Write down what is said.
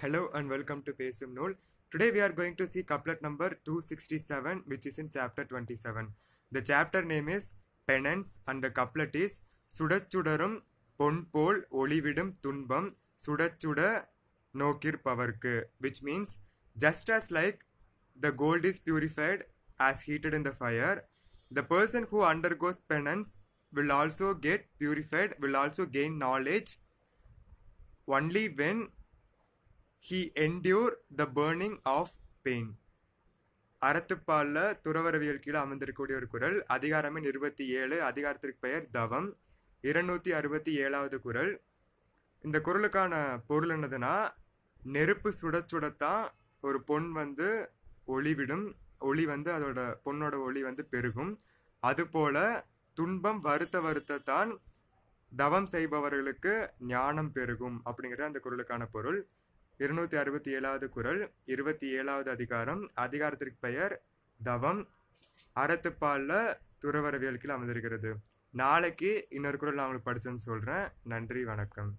Hello and welcome to Pesum Nol. Today we are going to see couplet number 267 which is in chapter 27. The chapter name is Penance and the couplet is சுடச்சுடரும் பொன் tunbam ஒளிவிடும் துன்பம் சுடச்சுட நோக்கிற்பவர்க்கு which means just as like the gold is purified as heated in the fire the person who undergoes penance will also get purified will also gain knowledge only when he endure the burning of pain அறத்துப்பாலில் துறவரவியல் கீழே அமர்ந்திருக்கக்கூடிய ஒரு குரல் அதிகாரமே இருபத்தி ஏழு அதிகாரத்திற்கு பெயர் தவம் இருநூற்றி அறுபத்தி ஏழாவது குரல் இந்த குரலுக்கான பொருள் என்னதுன்னா நெருப்பு சுட சுடத்தான் ஒரு பொன் வந்து ஒளிவிடும் ஒளி வந்து அதோட பொண்ணோட ஒளி வந்து பெருகும் அதுபோல துன்பம் வருத்த வருத்தத்தான் தவம் செய்பவர்களுக்கு ஞானம் பெருகும் அப்படிங்கிற அந்த குரலுக்கான பொருள் இருநூற்றி அறுபத்தி ஏழாவது குரல் இருபத்தி ஏழாவது அதிகாரம் அதிகாரத்திற்கு பெயர் தவம் அறத்துப்பாலில் துறவரவியல் கீழ் அமர்ந்திருக்கிறது நாளைக்கு இன்னொரு குரல் நான் உங்களுக்கு சொல்கிறேன் நன்றி வணக்கம்